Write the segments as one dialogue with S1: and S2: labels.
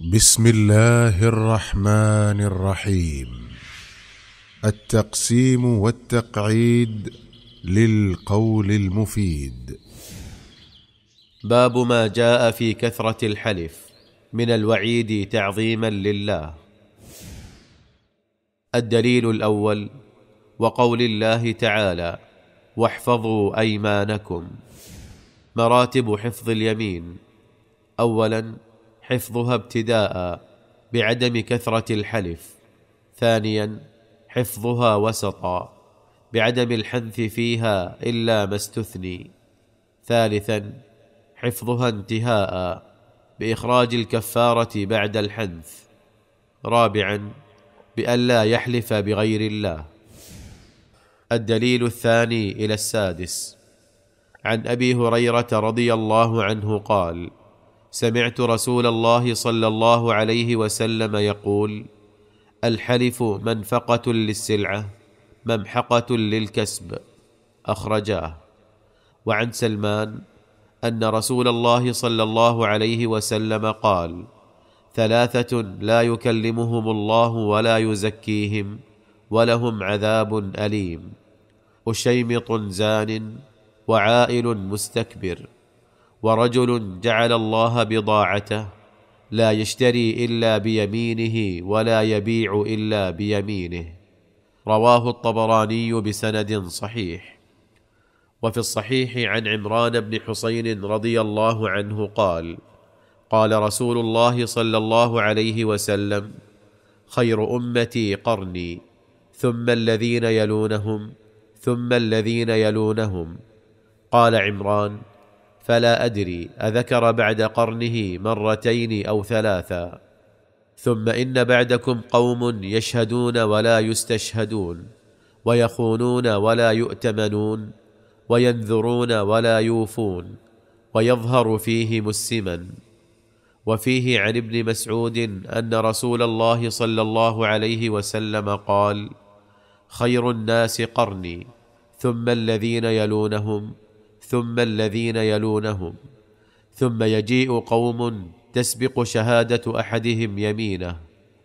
S1: بسم الله الرحمن الرحيم التقسيم والتقعيد للقول المفيد باب ما جاء في كثره الحلف من الوعيد تعظيما لله الدليل الاول وقول الله تعالى واحفظوا ايمانكم مراتب حفظ اليمين اولا حفظها ابتداء بعدم كثره الحلف ثانيا حفظها وسطا بعدم الحنث فيها الا ما استثني ثالثا حفظها انتهاء باخراج الكفاره بعد الحنث رابعا بألا يحلف بغير الله الدليل الثاني الى السادس عن ابي هريره رضي الله عنه قال سمعت رسول الله صلى الله عليه وسلم يقول الحلف منفقه للسلعه ممحقه للكسب اخرجاه وعن سلمان ان رسول الله صلى الله عليه وسلم قال ثلاثه لا يكلمهم الله ولا يزكيهم ولهم عذاب اليم اشيمط زان وعائل مستكبر ورجل جعل الله بضاعته لا يشتري الا بيمينه ولا يبيع الا بيمينه رواه الطبراني بسند صحيح وفي الصحيح عن عمران بن حسين رضي الله عنه قال قال رسول الله صلى الله عليه وسلم خير امتي قرني ثم الذين يلونهم ثم الذين يلونهم قال عمران فلا ادري اذكر بعد قرنه مرتين او ثلاثا ثم ان بعدكم قوم يشهدون ولا يستشهدون ويخونون ولا يؤتمنون وينذرون ولا يوفون ويظهر فيهم مسما وفيه عن ابن مسعود ان رسول الله صلى الله عليه وسلم قال خير الناس قرني ثم الذين يلونهم ثم الذين يلونهم ثم يجيء قوم تسبق شهاده احدهم يمينه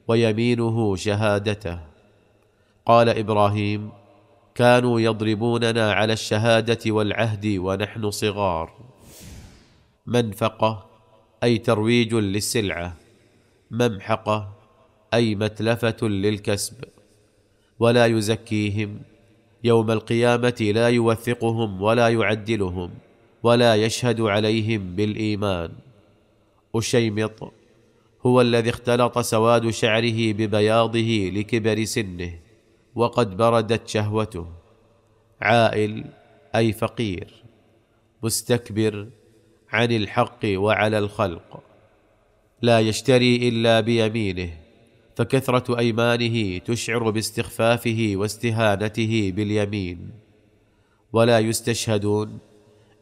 S1: ويمينه شهادته قال ابراهيم كانوا يضربوننا على الشهاده والعهد ونحن صغار منفقه اي ترويج للسلعه ممحقه اي متلفه للكسب ولا يزكيهم يوم القيامه لا يوثقهم ولا يعدلهم ولا يشهد عليهم بالايمان اشيمط هو الذي اختلط سواد شعره ببياضه لكبر سنه وقد بردت شهوته عائل اي فقير مستكبر عن الحق وعلى الخلق لا يشتري الا بيمينه فكثره ايمانه تشعر باستخفافه واستهانته باليمين ولا يستشهدون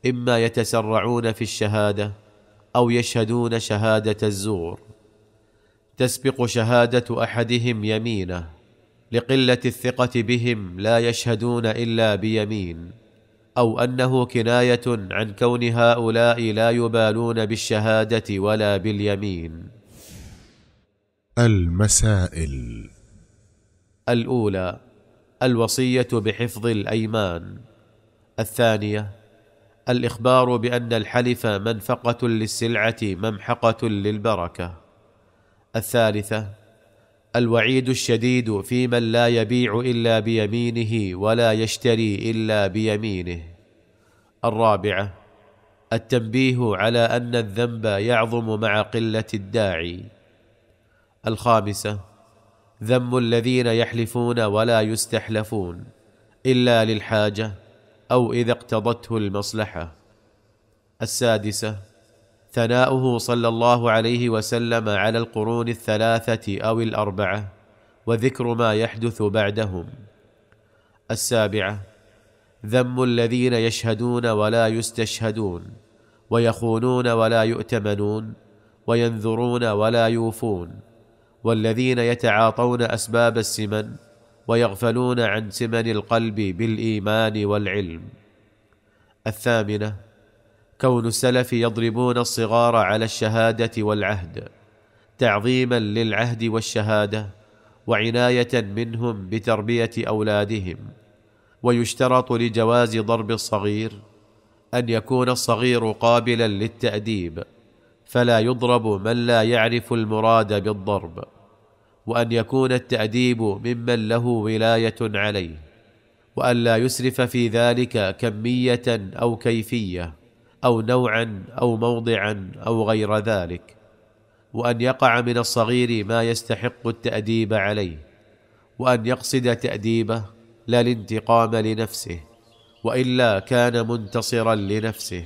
S1: اما يتسرعون في الشهاده او يشهدون شهاده الزور تسبق شهاده احدهم يمينه لقله الثقه بهم لا يشهدون الا بيمين او انه كنايه عن كون هؤلاء لا يبالون بالشهاده ولا باليمين المسائل الأولى الوصية بحفظ الأيمان الثانية الإخبار بأن الحلف منفقة للسلعة ممحقة للبركة الثالثة الوعيد الشديد في من لا يبيع إلا بيمينه ولا يشتري إلا بيمينه الرابعة التنبيه على أن الذنب يعظم مع قلة الداعي الخامسه ذم الذين يحلفون ولا يستحلفون الا للحاجه او اذا اقتضته المصلحه السادسه ثناؤه صلى الله عليه وسلم على القرون الثلاثه او الاربعه وذكر ما يحدث بعدهم السابعه ذم الذين يشهدون ولا يستشهدون ويخونون ولا يؤتمنون وينذرون ولا يوفون والذين يتعاطون اسباب السمن ويغفلون عن سمن القلب بالايمان والعلم الثامنه كون السلف يضربون الصغار على الشهاده والعهد تعظيما للعهد والشهاده وعنايه منهم بتربيه اولادهم ويشترط لجواز ضرب الصغير ان يكون الصغير قابلا للتاديب فلا يضرب من لا يعرف المراد بالضرب وان يكون التاديب ممن له ولايه عليه وان لا يسرف في ذلك كميه او كيفيه او نوعا او موضعا او غير ذلك وان يقع من الصغير ما يستحق التاديب عليه وان يقصد تاديبه لا الانتقام لنفسه والا كان منتصرا لنفسه